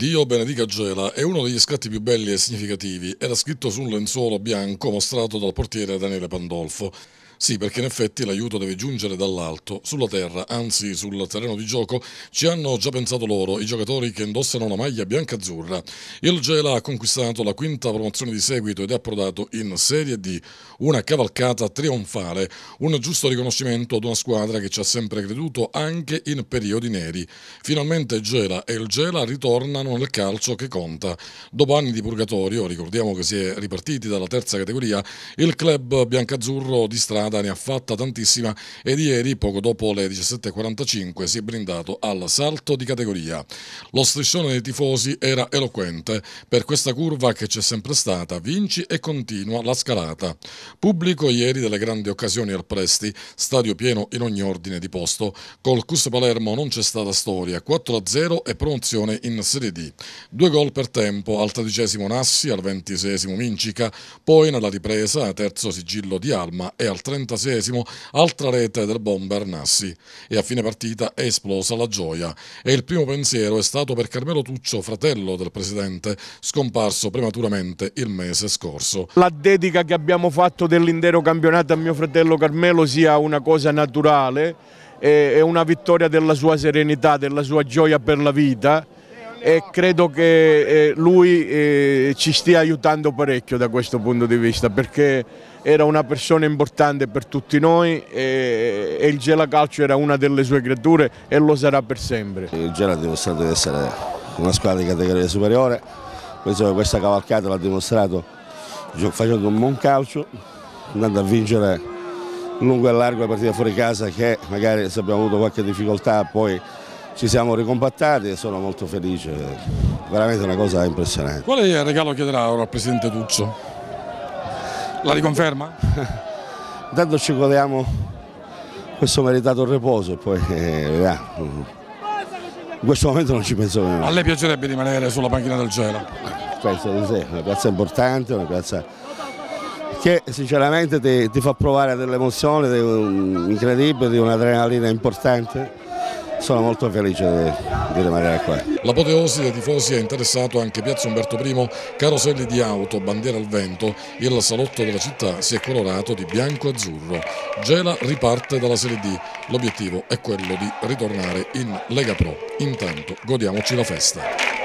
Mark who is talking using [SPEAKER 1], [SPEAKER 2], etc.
[SPEAKER 1] Dio benedica Gela è uno degli scatti più belli e significativi. Era scritto su un lenzuolo bianco mostrato dal portiere Daniele Pandolfo. Sì, perché in effetti l'aiuto deve giungere dall'alto, sulla terra, anzi sul terreno di gioco, ci hanno già pensato loro, i giocatori che indossano la maglia bianca-azzurra. Il Gela ha conquistato la quinta promozione di seguito ed è approdato in Serie D, una cavalcata trionfale, un giusto riconoscimento ad una squadra che ci ha sempre creduto anche in periodi neri. Finalmente Gela e il Gela ritornano nel calcio che conta. Dopo anni di purgatorio, ricordiamo che si è ripartiti dalla terza categoria, il club biancazzurro di strada giornata ne ha fatta tantissima ed ieri, poco dopo le 17.45, si è brindato al salto di categoria. Lo striscione dei tifosi era eloquente per questa curva che c'è sempre stata, vinci e continua la scalata. Pubblico ieri delle grandi occasioni al Presti, stadio pieno in ogni ordine di posto, col Cus Palermo non c'è stata storia, 4-0 e promozione in Serie D. Due gol per tempo, al tredicesimo Nassi, al ventisesimo Mincica, poi nella ripresa, terzo sigillo di Alma e al trentesimo 36 altra rete del bomber Nassi e a fine partita è esplosa la gioia e il primo pensiero è stato per Carmelo Tuccio, fratello del presidente, scomparso prematuramente il mese scorso. La dedica
[SPEAKER 2] che abbiamo fatto dell'intero campionato a mio fratello Carmelo sia una cosa naturale, è una vittoria della sua serenità, della sua gioia per la vita e credo che eh, lui eh, ci stia aiutando parecchio da questo punto di vista perché era una persona importante per tutti noi e, il Gela Calcio
[SPEAKER 3] era una delle sue creature e lo sarà per sempre. Il Gela ha dimostrato di essere una squadra di categoria superiore, penso che questa cavalcata l'ha dimostrato facendo un buon calcio, andando a vincere lungo e largo la partita fuori casa che magari se abbiamo avuto qualche difficoltà poi ci siamo ricompattati e sono molto felice, veramente una cosa impressionante.
[SPEAKER 1] Qual è il regalo chiederà ora al Presidente Tuccio? La riconferma?
[SPEAKER 3] Intanto ci godiamo questo meritato riposo e poi Eh, in questo momento non ci penso più. A lei
[SPEAKER 1] piacerebbe rimanere sulla panchina del cielo? Eh,
[SPEAKER 3] penso di sì, è una piazza importante, una piazza che sinceramente ti, ti fa provare delle emozioni incredibili, un'adrenalina importante sono molto felice di, rimanere qua.
[SPEAKER 1] L'apoteosi dei tifosi ha interessato anche Piazza Umberto I, caroselli di auto, bandiera al vento, il salotto della città si è colorato di bianco-azzurro. Gela riparte dalla Serie D, l'obiettivo è quello di ritornare in Lega Pro. Intanto godiamoci la festa.